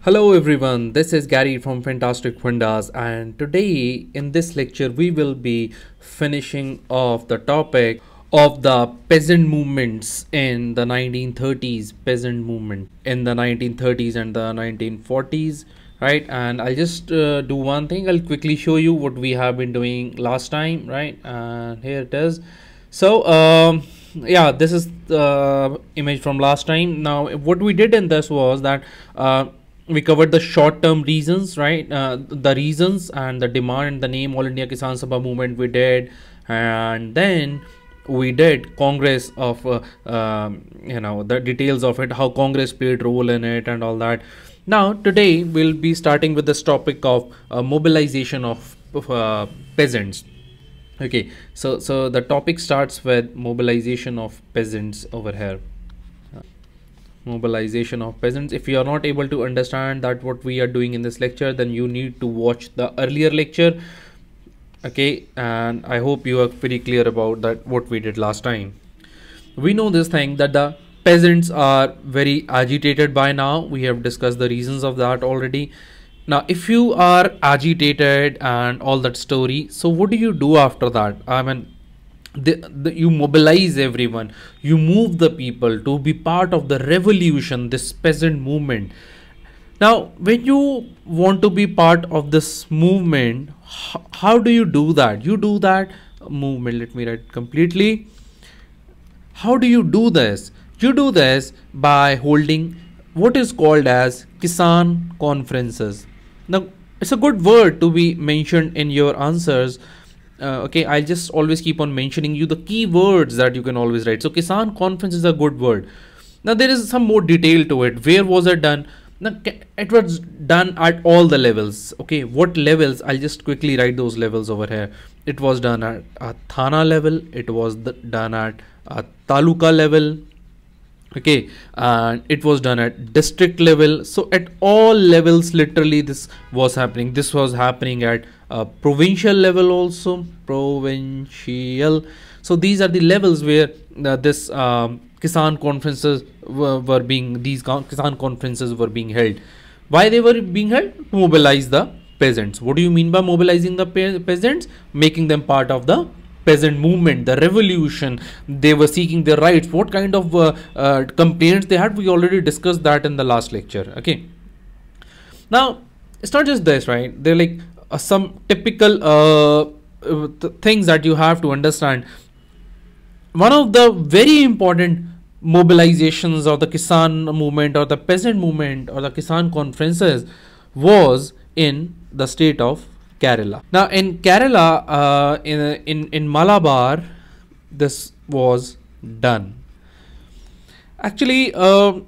Hello everyone, this is Gary from Fantastic Fundas and today in this lecture we will be finishing off the topic of the peasant movements in the 1930s peasant movement in the 1930s and the 1940s right and i'll just uh, do one thing i'll quickly show you what we have been doing last time right and here it is so um, yeah this is the image from last time now what we did in this was that uh, we covered the short-term reasons right uh, the reasons and the demand the name all india kisan sabha movement we did and then we did Congress of uh, um, you know the details of it, how Congress played role in it, and all that. Now today we'll be starting with this topic of uh, mobilization of uh, peasants okay so so the topic starts with mobilization of peasants over here mobilization of peasants if you are not able to understand that what we are doing in this lecture then you need to watch the earlier lecture okay and I hope you are pretty clear about that what we did last time we know this thing that the peasants are very agitated by now we have discussed the reasons of that already now if you are agitated and all that story so what do you do after that I mean the, the, you mobilize everyone you move the people to be part of the revolution this peasant movement now, when you want to be part of this movement, how do you do that? You do that movement. Let me write completely. How do you do this? You do this by holding what is called as Kisan conferences. Now, it's a good word to be mentioned in your answers. Uh, okay, I'll just always keep on mentioning you the key words that you can always write. So, Kisan conference is a good word. Now, there is some more detail to it. Where was it done? now it was done at all the levels okay what levels i'll just quickly write those levels over here it was done at a thana level it was the, done at a taluka level okay and uh, it was done at district level so at all levels literally this was happening this was happening at a provincial level also provincial so these are the levels where uh, this um, Kisan conferences were, being these Kisan conferences were being held. Why they were being held? To mobilize the peasants. What do you mean by mobilizing the peasants? Making them part of the peasant movement, the revolution. They were seeking their rights. What kind of uh, uh, complaints they had? We already discussed that in the last lecture. Okay. Now it's not just this, right? They're like uh, some typical uh, uh, things that you have to understand one of the very important mobilizations of the Kisan movement or the peasant movement or the Kisan conferences was in the state of Kerala. Now in Kerala, uh, in, in, in Malabar, this was done. Actually, uh,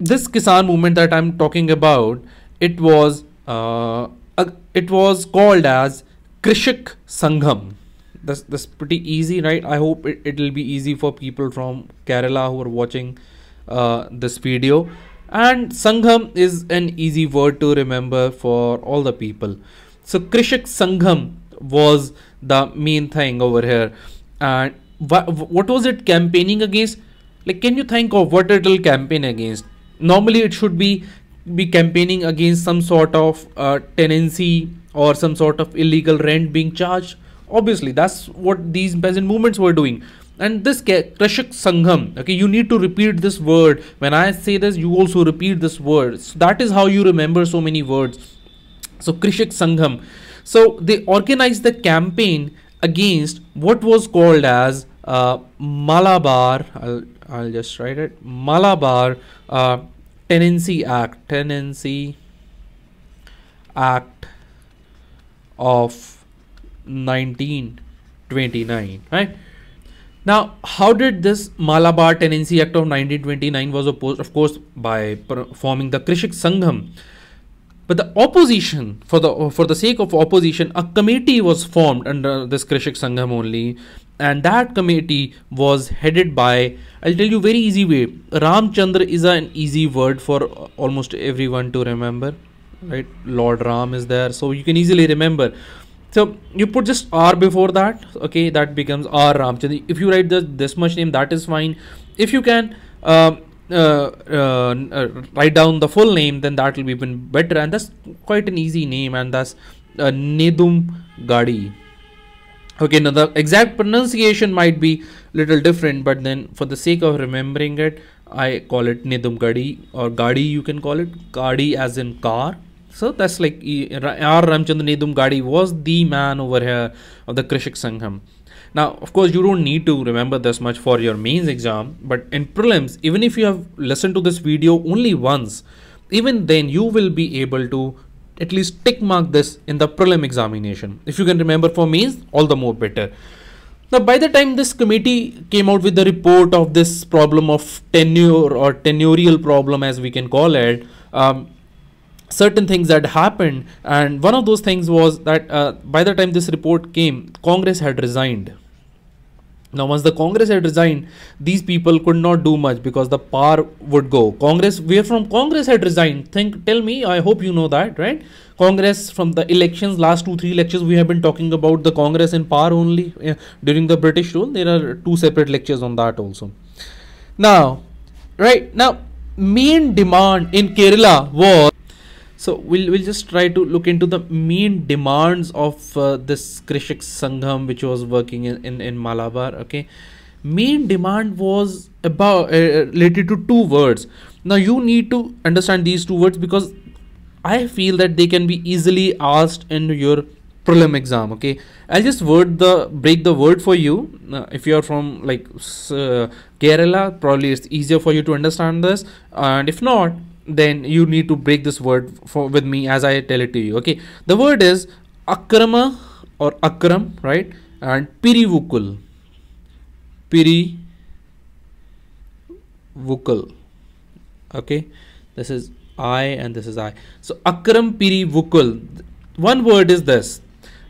this Kisan movement that I'm talking about, it was uh, it was called as Krishik Sangham that's that's pretty easy right i hope it, it'll be easy for people from kerala who are watching uh, this video and sangham is an easy word to remember for all the people so krishak sangham was the main thing over here and wh what was it campaigning against like can you think of what it'll campaign against normally it should be be campaigning against some sort of uh, tenancy or some sort of illegal rent being charged obviously that's what these peasant movements were doing and this Krishak Sangham, okay, you need to repeat this word. When I say this, you also repeat this word. So that is how you remember so many words. So Krishak Sangham. So they organized the campaign against what was called as uh, Malabar. I'll, I'll just write it Malabar uh, Tenancy Act. Tenancy Act of 1929 right now how did this malabar tenancy act of 1929 was opposed of course by forming the krishak sangham but the opposition for the for the sake of opposition a committee was formed under this krishak sangham only and that committee was headed by i'll tell you very easy way ramchandra is an easy word for almost everyone to remember right lord ram is there so you can easily remember so you put just r before that okay that becomes r ramchandran if you write the, this much name that is fine if you can um, uh, uh, uh, write down the full name then that will be even better and that's quite an easy name and that's uh, Nedum Gadi. Okay, now the exact pronunciation might be little different, but then for the sake of remembering it, I call it Nedum Gadi or Gadi you can call it Gadi as in car so that's like R. Ramchandra Edum Gadi was the man over here of the Krishak Sangham. Now, of course, you don't need to remember this much for your mains exam, but in prelims, even if you have listened to this video only once, even then you will be able to at least tick mark this in the prelim examination. If you can remember for mains, all the more better. Now, by the time this committee came out with the report of this problem of tenure or tenurial problem, as we can call it, um, certain things that happened and one of those things was that uh, by the time this report came congress had resigned now once the congress had resigned these people could not do much because the power would go congress where from congress had resigned think tell me i hope you know that right congress from the elections last two three lectures we have been talking about the congress in power only uh, during the british rule there are two separate lectures on that also now right now main demand in kerala was so we'll, we'll just try to look into the main demands of uh, this Krishak Sangham which was working in, in, in Malabar. Okay, main demand was about uh, related to two words. Now you need to understand these two words because I feel that they can be easily asked in your prelim exam okay i'll just word the break the word for you uh, if you are from like uh, kerala probably it's easier for you to understand this and if not then you need to break this word for with me as I tell it to you. Okay, the word is akrama or akram, right? And pirivukul, pirivukul. Okay, this is I and this is I. So akram pirivukul. One word is this.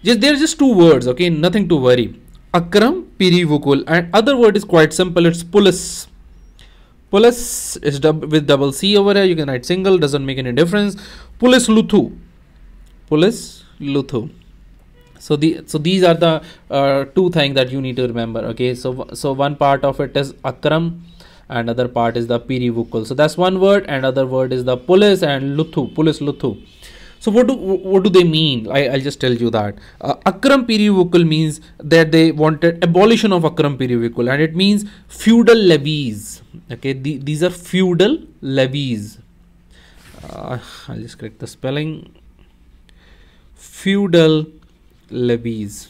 Just there are just two words. Okay, nothing to worry. Akram pirivukul, and other word is quite simple. It's pulis Police is with double C over here. You can write single, doesn't make any difference. Police Luthu. Police Luthu. So the so these are the uh, two things that you need to remember. Okay, so so one part of it is Akram, and other part is the piri Vukul. So that's one word, and other word is the police and Luthu. Police Luthu. So what do what do they mean? I, I'll just tell you that uh, Akram Periwinkle means that they wanted abolition of Akram Periwinkle, and it means feudal levies. Okay, the, these are feudal levies. Uh, I'll just correct the spelling. Feudal levies.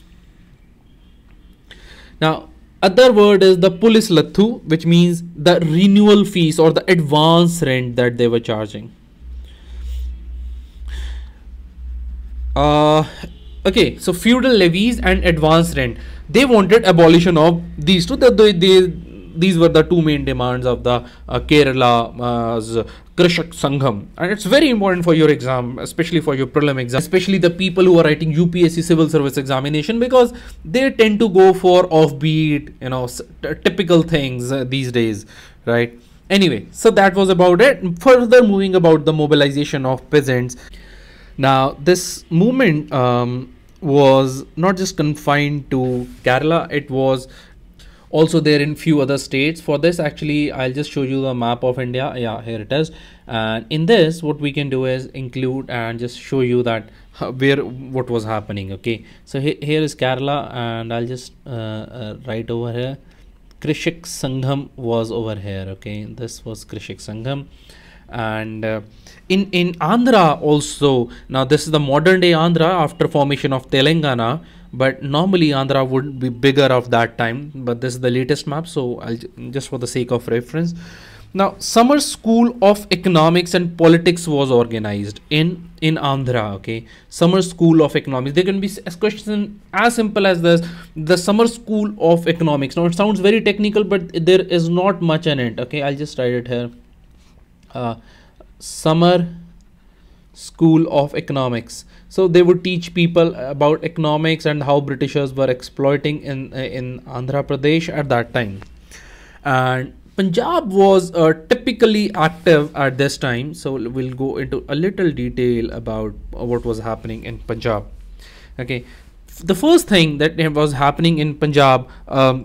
Now other word is the police lathu, which means the renewal fees or the advance rent that they were charging uh, okay so feudal levies and advance rent they wanted abolition of these two that they, they these were the two main demands of the uh, Kerala's uh, Krishak Sangham. And it's very important for your exam, especially for your prelim exam, especially the people who are writing UPSC civil service examination because they tend to go for offbeat, you know, typical things uh, these days, right? Anyway, so that was about it. Further moving about the mobilization of peasants. Now, this movement um, was not just confined to Kerala, it was also there in few other states for this actually i'll just show you the map of india yeah here it is and in this what we can do is include and just show you that uh, where what was happening okay so he here is kerala and i'll just uh, uh, write over here krishik sangham was over here okay this was krishik sangham and uh, in in Andhra also now this is the modern day Andhra after formation of Telangana but normally Andhra would be bigger of that time but this is the latest map so I'll just for the sake of reference now summer school of economics and politics was organized in in Andhra okay summer school of economics there can be a question as simple as this the summer school of economics now it sounds very technical but there is not much in it okay I'll just write it here uh, summer school of economics so they would teach people about economics and how britishers were exploiting in in andhra pradesh at that time and punjab was uh, typically active at this time so we'll go into a little detail about what was happening in punjab okay the first thing that was happening in punjab um,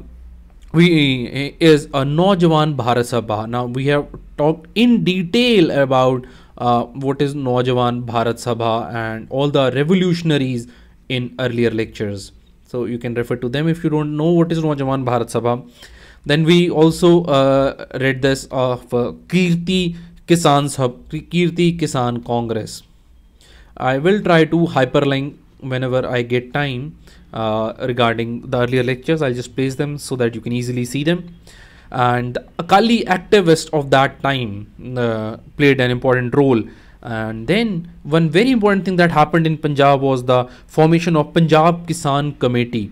we is a Naujawan Bharat Sabha. Now we have talked in detail about uh, what is Naujawan Bharat Sabha and all the revolutionaries in earlier lectures. So you can refer to them if you don't know what is Naujawan Bharat Sabha. Then we also uh, read this of uh, Kirti Kisan Sab Kirti Kisan Congress. I will try to hyperlink whenever I get time uh, regarding the earlier lectures. I'll just place them so that you can easily see them. And a Kali activist of that time uh, played an important role. And then one very important thing that happened in Punjab was the formation of Punjab Kisan Committee.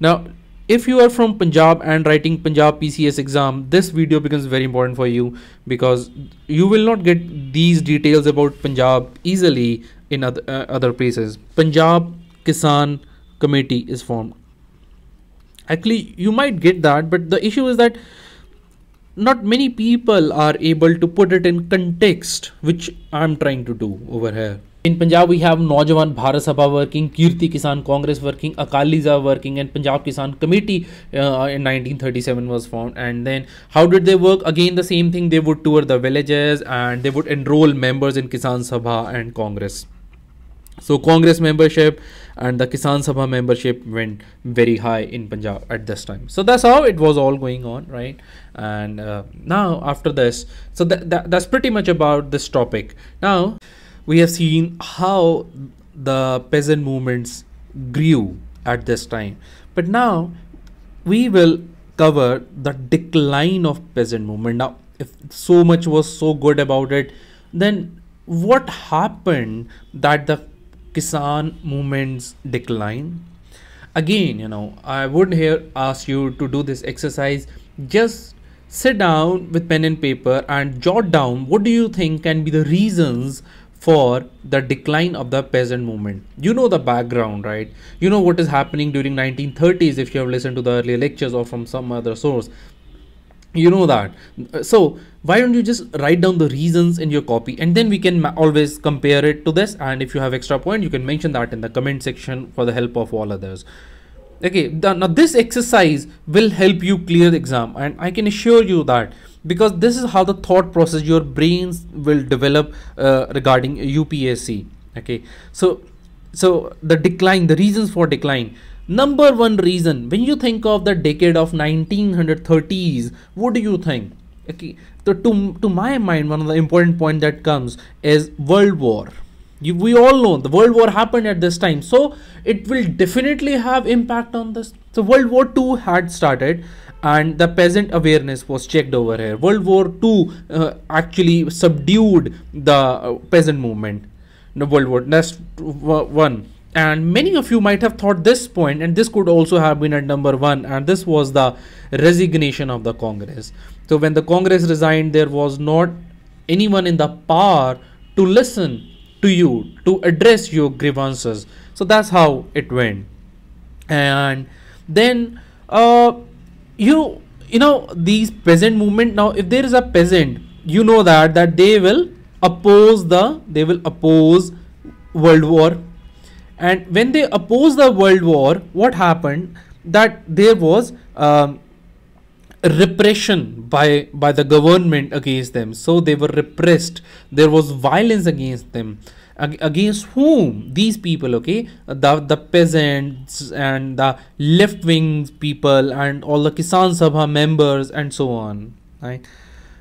Now, if you are from Punjab and writing Punjab PCS exam, this video becomes very important for you because you will not get these details about Punjab easily in other, uh, other places. Punjab Kisan committee is formed actually you might get that but the issue is that not many people are able to put it in context which i'm trying to do over here in Punjab, we have Naujawan Bharat Sabha working, Kirti Kisan Congress working, Akaliza working, and Punjab Kisan Committee uh, in 1937 was formed. And then, how did they work? Again, the same thing. They would tour the villages and they would enroll members in Kisan Sabha and Congress. So Congress membership and the Kisan Sabha membership went very high in Punjab at this time. So that's how it was all going on, right? And uh, now after this, so that, that that's pretty much about this topic. Now we have seen how the peasant movements grew at this time, but now we will cover the decline of peasant movement. Now, if so much was so good about it, then what happened that the Kisan movement's decline. Again, you know, I would here ask you to do this exercise. Just sit down with pen and paper and jot down what do you think can be the reasons for the decline of the peasant movement. You know the background, right? You know what is happening during 1930s if you have listened to the earlier lectures or from some other source you know that so why don't you just write down the reasons in your copy and then we can always compare it to this and if you have extra point you can mention that in the comment section for the help of all others okay the, now this exercise will help you clear the exam and i can assure you that because this is how the thought process your brains will develop uh, regarding upsc okay so so the decline the reasons for decline Number one reason, when you think of the decade of 1930s, what do you think? Okay, so to, to my mind, one of the important point that comes is World War. You, we all know the World War happened at this time, so it will definitely have impact on this. So World War II had started, and the peasant awareness was checked over here. World War II uh, actually subdued the uh, peasant movement. The World War next one and many of you might have thought this point and this could also have been at number one and this was the resignation of the congress so when the congress resigned there was not anyone in the power to listen to you to address your grievances so that's how it went and then uh, you you know these peasant movement now if there is a peasant you know that that they will oppose the they will oppose world war and when they opposed the world war, what happened? That there was um, repression by by the government against them. So they were repressed. There was violence against them against whom these people okay the the peasants and the left wing people and all the kisan sabha members and so on right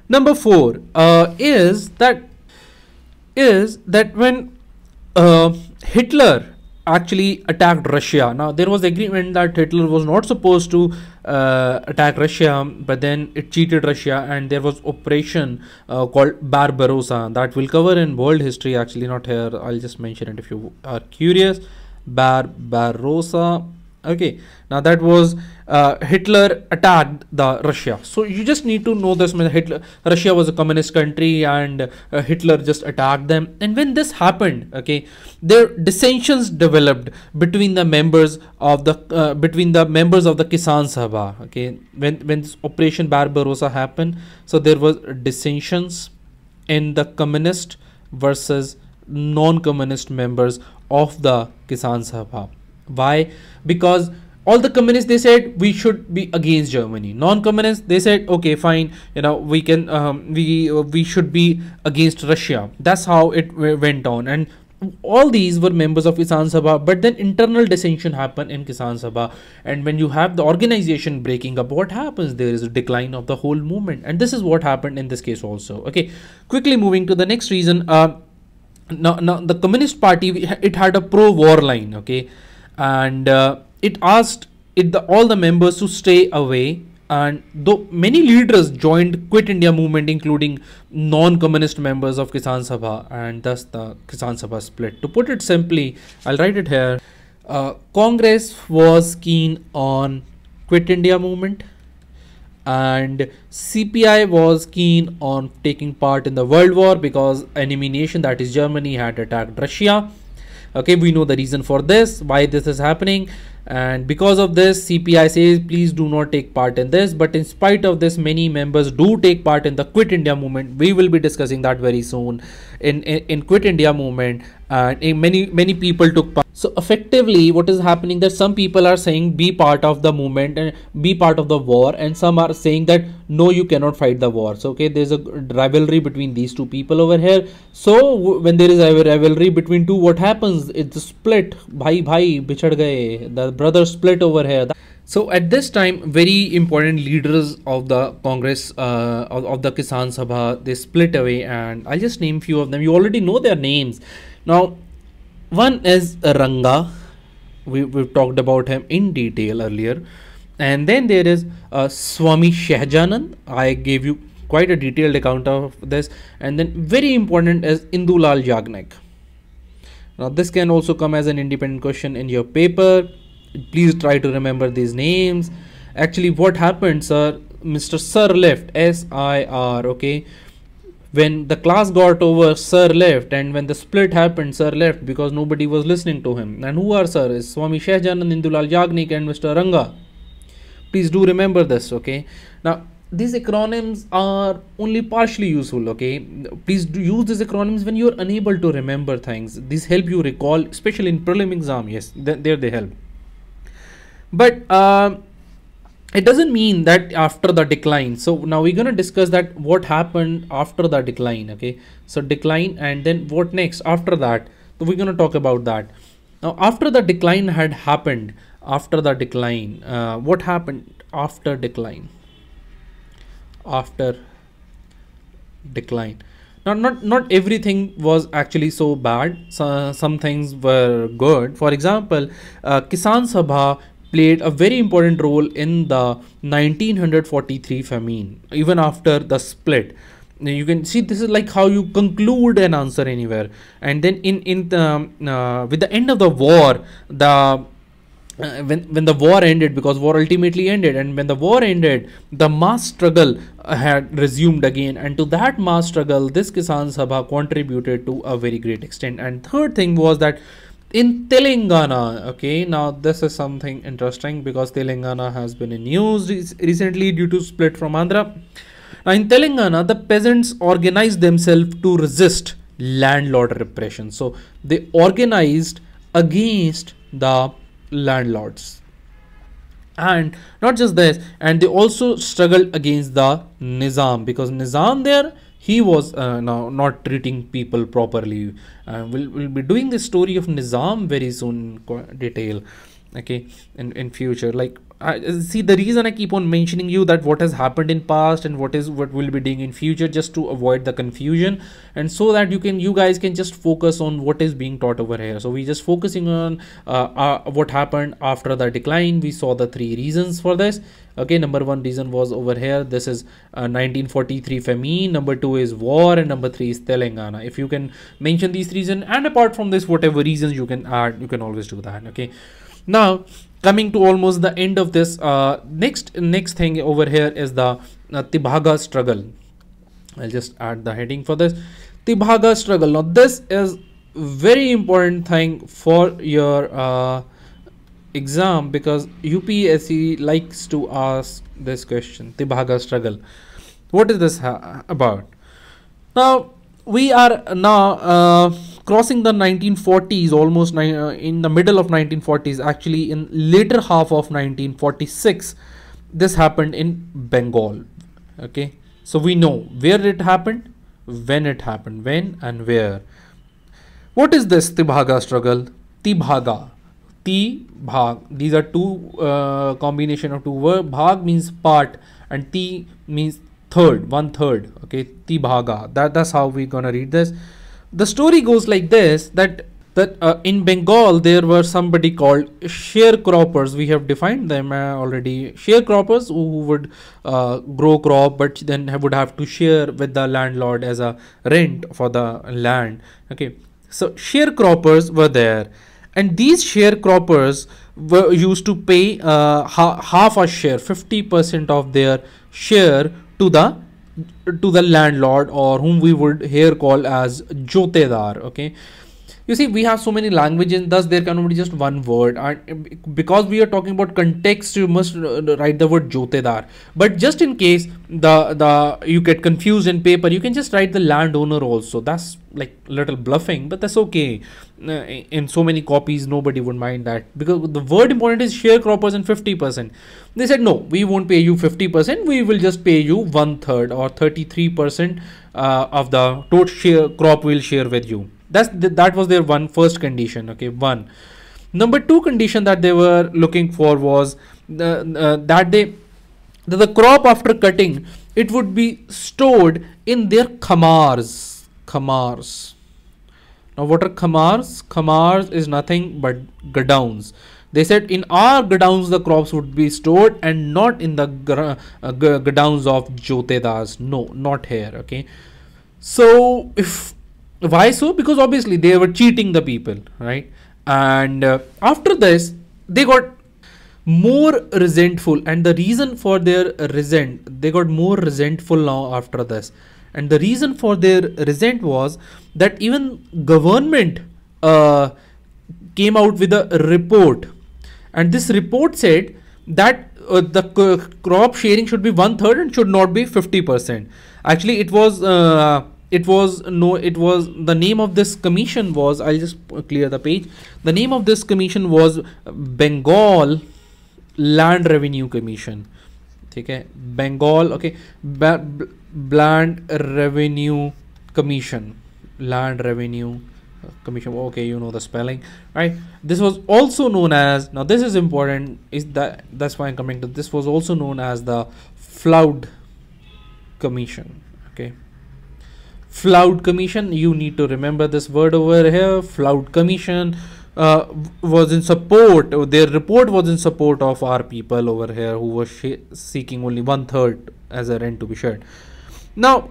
number 4 uh, is that is that when uh, hitler actually attacked Russia. Now there was agreement that Hitler was not supposed to uh, attack Russia, but then it cheated Russia, and there was operation uh, called Barbarossa that will cover in world history. Actually, not here. I'll just mention it if you are curious. Barbarossa okay now that was uh, hitler attacked the russia so you just need to know this hitler russia was a communist country and uh, hitler just attacked them and when this happened okay there dissensions developed between the members of the uh, between the members of the kisan sabha okay when when operation barbarossa happened so there was dissensions in the communist versus non-communist members of the kisan sabha why? Because all the communists they said we should be against Germany. Non-communists they said okay fine you know we can um, we uh, we should be against Russia. That's how it went on and all these were members of Kisan Sabha, but then internal dissension happened in Kisan Sabha. And when you have the organization breaking up, what happens? There is a decline of the whole movement. And this is what happened in this case also. Okay, quickly moving to the next reason. Uh, now, now the Communist Party, it had a pro-war line. Okay, and uh, it asked it the, all the members to stay away and though many leaders joined quit india movement including non-communist members of kisan sabha and thus the kisan sabha split to put it simply i'll write it here uh, congress was keen on quit india movement and cpi was keen on taking part in the world war because enemy nation that is germany had attacked russia okay we know the reason for this why this is happening and because of this cpi says please do not take part in this but in spite of this many members do take part in the quit india movement we will be discussing that very soon in in, in quit india movement and uh, many many people took part so effectively what is happening that some people are saying be part of the movement and be part of the war and some are saying that no you cannot fight the war so okay there's a rivalry between these two people over here so when there is a rivalry between two what happens it's a split bhai bhai bichad gaye the brother split over here so at this time, very important leaders of the Congress uh, of, of, the Kisan Sabha they split away, and I'll just name few of them. You already know their names. Now one is Ranga. We, we've talked about him in detail earlier. And then there is uh, Swami Shahjanan. I gave you quite a detailed account of this. And then very important is Indulal Jagnak. Now this can also come as an independent question in your paper. Please try to remember these names. Actually what happened sir, Mr. Sir left S-I-R okay when the class got over sir left and when the split happened sir left because nobody was listening to him and who are sir is swami shehjanand indulal yagnik and mr ranga please do remember this okay now these acronyms are only partially useful okay please use these acronyms when you're unable to remember things these help you recall especially in prelim exam yes th there they help but uh, it doesn't mean that after the decline so now we're going to discuss that what happened after the decline okay so decline and then what next after that so we're going to talk about that now after the decline had happened after the decline uh, what happened after decline after decline now not not everything was actually so bad so, some things were good for example uh, kisan sabha played a very important role in the 1943 famine, even after the split you can see this is like how you conclude an answer anywhere and then in in the um, uh, with the end of the war the uh, when, when the war ended because war ultimately ended and when the war ended the mass struggle uh, had resumed again and to that mass struggle this kisan sabha contributed to a very great extent and third thing was that in Telangana, okay, now this is something interesting because Telangana has been in news recently due to split from Andhra. Now, in Telangana, the peasants organized themselves to resist landlord repression. So, they organized against the landlords. And not just this, and they also struggled against the Nizam because Nizam there he was uh, now not treating people properly uh, we'll, we'll be doing the story of nizam very soon in detail okay in in future like I, see the reason I keep on mentioning you that what has happened in past and what is what will be doing in future just to avoid the confusion and so that you can you guys can just focus on what is being taught over here so we just focusing on uh, uh, what happened after the decline we saw the three reasons for this okay number one reason was over here this is uh, 1943 famine number two is war and number three is telangana if you can mention these reasons and apart from this whatever reasons you can add you can always do that okay now coming to almost the end of this uh, next next thing over here is the uh, tibhaga struggle i'll just add the heading for this tibhaga struggle now this is very important thing for your uh, exam because upsc likes to ask this question tibhaga struggle what is this uh, about now we are now uh, crossing the 1940s almost uh, in the middle of 1940s actually in later half of 1946 this happened in bengal okay so we know where it happened when it happened when and where what is this tibhaga struggle tibhaga ti bhag these are two uh, combination of two words. bhag means part and ti means third one third okay tibhaga that that's how we're gonna read this the story goes like this that that uh, in Bengal there were somebody called sharecroppers. We have defined them uh, already. Sharecroppers who would uh, grow crop, but then would have to share with the landlord as a rent for the land. Okay, so sharecroppers were there, and these sharecroppers were used to pay uh, ha half a share, fifty percent of their share to the to the landlord or whom we would here call as jotedar okay you see we have so many languages thus there cannot be just one word and because we are talking about context you must uh, write the word jotedar but just in case the the you get confused in paper you can just write the landowner also that's like little bluffing but that's okay uh, in so many copies nobody would mind that because the word important is sharecroppers and 50% they said no we won't pay you 50% we will just pay you one third or 33% uh, of the total share crop we'll share with you that's that was their one first condition okay one number two condition that they were looking for was the, uh, uh, that they that the crop after cutting it would be stored in their khamars khamars now what are khamars khamars is nothing but godowns they said in our godowns the crops would be stored and not in the godowns uh, of jotedas no not here okay so if why so because obviously they were cheating the people right and uh, after this they got more resentful and the reason for their resent they got more resentful now after this and the reason for their resent was that even government uh, came out with a report and this report said that uh, the crop sharing should be one third and should not be 50 percent actually it was uh, it was no it was the name of this commission was i'll just clear the page the name of this commission was bengal land revenue commission Okay, Bengal. Okay, land revenue commission, land revenue commission okay you know the spelling right this was also known as now this is important is that that's why i'm coming to this was also known as the flood commission okay Flout Commission. You need to remember this word over here. Flout Commission uh, was in support, uh, their report was in support of our people over here who were seeking only one third as a rent to be shared. Now,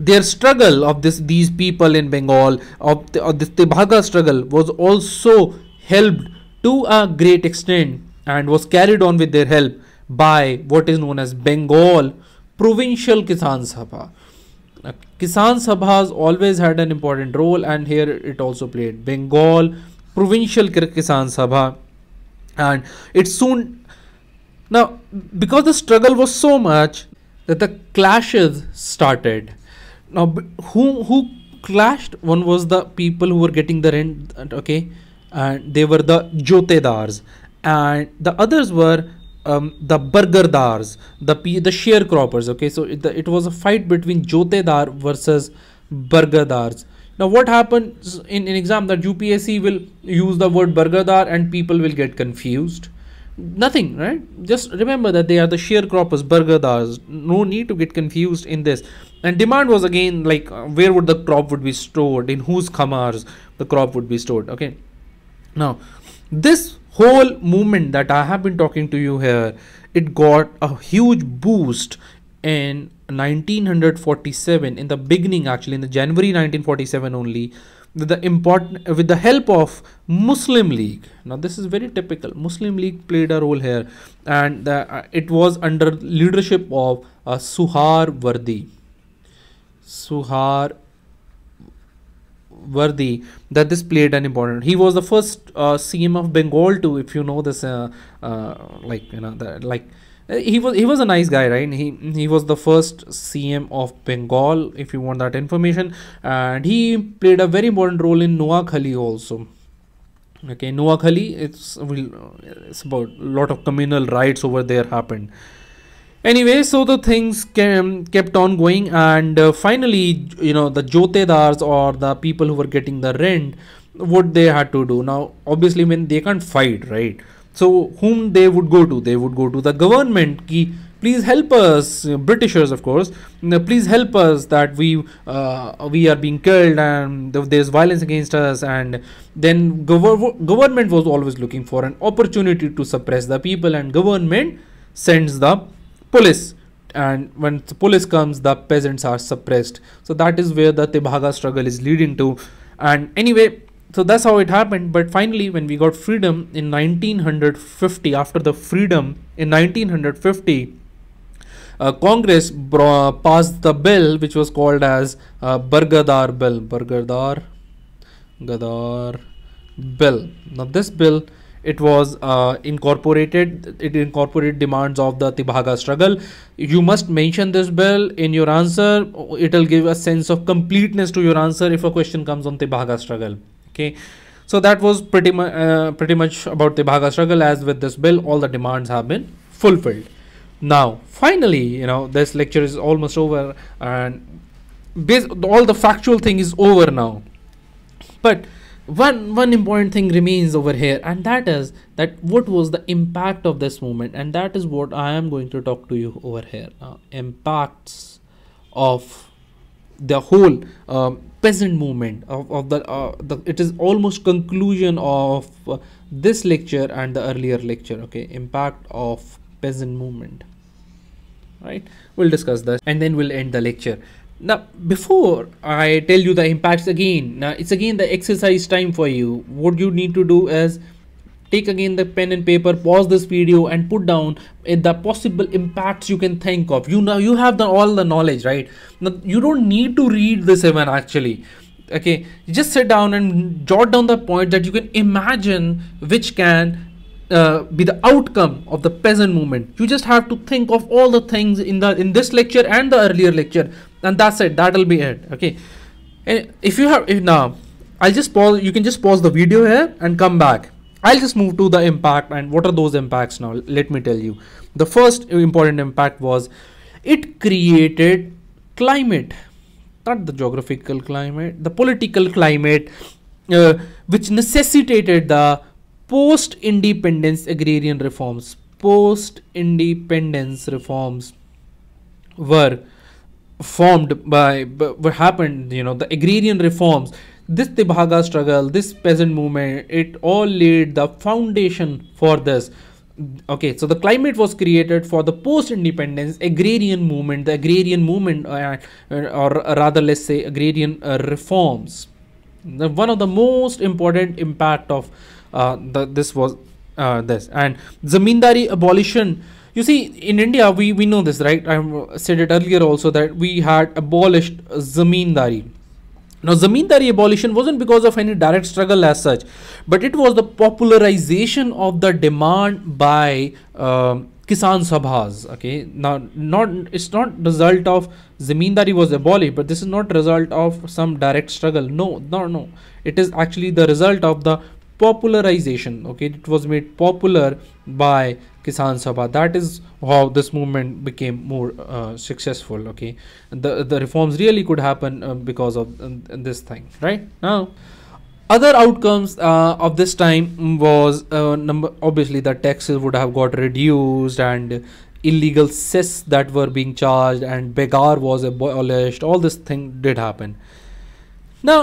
their struggle of this these people in Bengal of, the, of this struggle was also helped to a great extent and was carried on with their help by what is known as Bengal Provincial Kisan Sabha. Kisan Sabha has always had an important role and here it also played Bengal Provincial Kisan Sabha and it soon now because the struggle was so much that the clashes started now who who clashed one was the people who were getting the rent okay and they were the jotedars and the others were um, the burgerdars, the the sharecroppers. Okay, so it, it was a fight between Jotedar versus burgerdars. Now, what happens in an exam that UPSC will use the word burgerdar and people will get confused? Nothing, right? Just remember that they are the sharecroppers, burgerdars. No need to get confused in this. And demand was again like uh, where would the crop would be stored, in whose kamars the crop would be stored. Okay, now this whole movement that I have been talking to you here, it got a huge boost in 1947 in the beginning actually in the January 1947 only with the important with the help of Muslim League now this is very typical Muslim League played a role here and the, uh, it was under leadership of uh, Suhar Wardi Suhar worthy that this played an important he was the first uh, cm of bengal too if you know this uh, uh, like you know the, like uh, he was he was a nice guy right he he was the first cm of bengal if you want that information and he played a very important role in noakhali also okay noakhali it's, uh, it's about a lot of communal rights over there happened Anyway, so the things came, kept on going, and uh, finally, you know, the jotedars or the people who were getting the rent, what they had to do now, obviously, when they can't fight, right? So whom they would go to? They would go to the government. Ki, please help us, uh, Britishers, of course. Please help us that we uh, we are being killed and there's violence against us. And then gov- government was always looking for an opportunity to suppress the people, and government sends the police and when the police comes the peasants are suppressed so that is where the tebhaga struggle is leading to and anyway so that's how it happened but finally when we got freedom in 1950 after the freedom in 1950 uh, congress passed the bill which was called as uh, Bargadar bill Bargadar Gadar bill now this bill it was uh, incorporated it incorporated demands of the tibhaga struggle you must mention this bill in your answer it'll give a sense of completeness to your answer if a question comes on tibhaga struggle okay so that was pretty much uh, pretty much about tibhaga struggle as with this bill all the demands have been fulfilled now finally you know this lecture is almost over and all the factual thing is over now but one one important thing remains over here and that is that what was the impact of this movement and that is what i am going to talk to you over here now uh, impacts of the whole um, peasant movement of, of the, uh, the, it is almost conclusion of uh, this lecture and the earlier lecture okay impact of peasant movement right we'll discuss this and then we'll end the lecture now, before I tell you the impacts again, now it's again the exercise time for you. What you need to do is take again the pen and paper pause this video and put down eh, the possible impacts you can think of you know you have the all the knowledge right now you don't need to read this even actually okay just sit down and jot down the point that you can imagine which can uh, be the outcome of the peasant movement you just have to think of all the things in the in this lecture and the earlier lecture and that's it that'll be it okay and eh, if you have if now i'll just pause you can just pause the video here and come back i'll just move to the impact and what are those impacts now let me tell you the first important impact was it created climate not the geographical climate the political climate uh, which necessitated the post independence agrarian reforms post independence reforms were formed by what happened you know the agrarian reforms this tibhaga struggle this peasant movement it all laid the foundation for this okay so the climate was created for the post independence agrarian movement the agrarian movement uh, uh, or rather let's say agrarian uh, reforms the, one of the most important impact of uh, the, this was uh, this and zamindari abolition you see in india we we know this right i said it earlier also that we had abolished zamindari now zamindari abolition wasn't because of any direct struggle as such but it was the popularization of the demand by uh, kisan sabhas okay now not it's not result of zamindari was abolished but this is not result of some direct struggle no no no it is actually the result of the popularization okay it was made popular by kisan sabha that is how this movement became more uh, successful okay the the reforms really could happen uh, because of uh, this thing right now other outcomes uh, of this time was uh, number obviously the taxes would have got reduced and illegal cess that were being charged and begar was abolished all this thing did happen now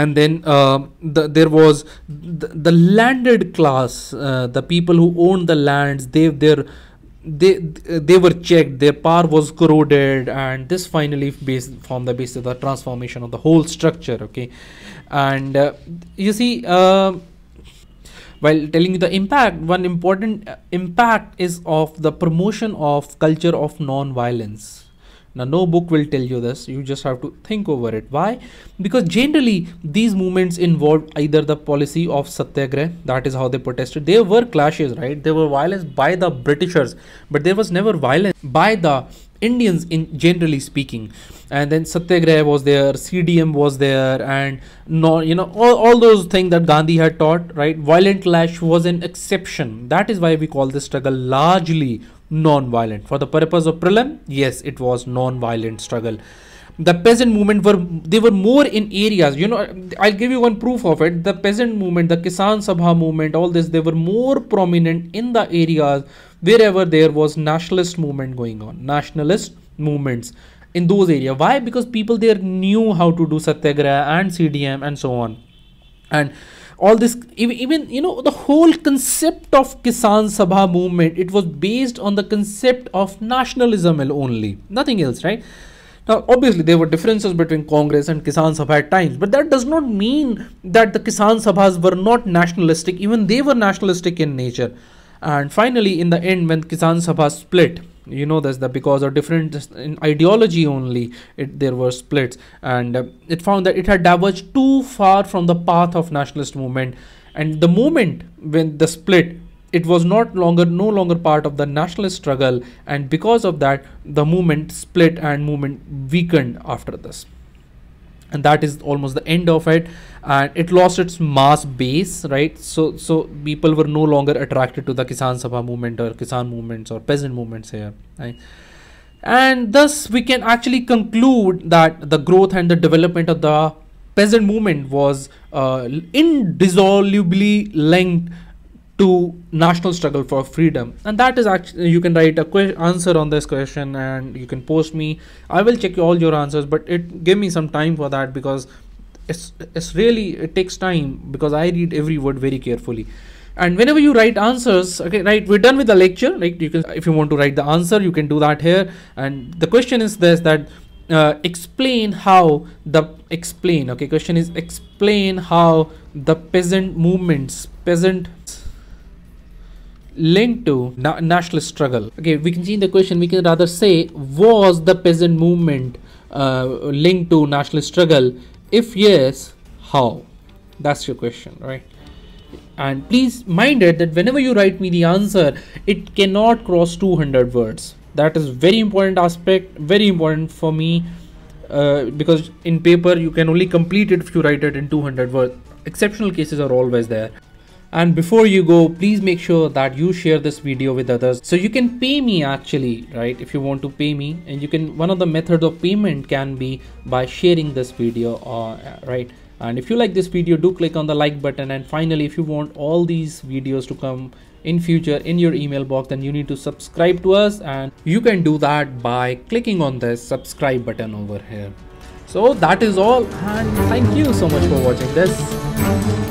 and then uh, the, there was the, the landed class uh, the people who owned the lands they their they they were checked their power was corroded and this finally based from the basis of the transformation of the whole structure okay and uh, you see uh, while telling you the impact one important uh, impact is of the promotion of culture of non violence now, no book will tell you this. You just have to think over it. Why? Because generally, these movements involved either the policy of Satyagraha, that is how they protested. There were clashes, right? There were violence by the Britishers, but there was never violence by the Indians in generally speaking and then Satyagraha was there CDM was there and no you know all, all those things that Gandhi had taught right violent clash was an exception that is why we call this struggle largely non-violent. For the purpose of prelim, yes, it was non-violent struggle. The peasant movement were they were more in areas. You know, I'll give you one proof of it. The peasant movement, the Kisan Sabha movement, all this they were more prominent in the areas wherever there was nationalist movement going on, nationalist movements in those areas. Why? Because people there knew how to do satyagraha and CDM and so on. And all this even you know the whole concept of kisan sabha movement it was based on the concept of nationalism only nothing else right now, obviously, there were differences between Congress and Kisan Sabha at times, but that does not mean that the Kisan Sabhas were not nationalistic. Even they were nationalistic in nature. And finally, in the end, when Kisan Sabha split, you know this that because of different in ideology only it, there were splits and uh, it found that it had diverged too far from the path of nationalist movement and the moment when the split it was not longer no longer part of the nationalist struggle and because of that the movement split and movement weakened after this and that is almost the end of it and it lost its mass base right so so people were no longer attracted to the kisan sabha movement or kisan movements or peasant movements here right? and thus we can actually conclude that the growth and the development of the peasant movement was uh, indissolubly linked to national struggle for freedom and that is actually you can write a que- answer on this question and you can post me i will check all your answers but it give me some time for that because it's it's really it takes time because i read every word very carefully and whenever you write answers okay right we're done with the lecture like you can if you want to write the answer you can do that here and the question is this that uh, explain how the explain okay question is explain how the peasant movements peasant linked to na nationalist struggle. Okay, we can see in the question, we can rather say, was the peasant movement uh, linked to nationalist struggle? If yes, how? That's your question, right? And please mind it that whenever you write me the answer, it cannot cross 200 words. That is very important aspect, very important for me uh, because in paper you can only complete it if you write it in 200 words. Exceptional cases are always there and before you go please make sure that you share this video with others so you can pay me actually right if you want to pay me and you can one of the methods of payment can be by sharing this video uh, right and if you like this video do click on the like button and finally if you want all these videos to come in future in your email box then you need to subscribe to us and you can do that by clicking on this subscribe button over here so that is all and thank you so much for watching this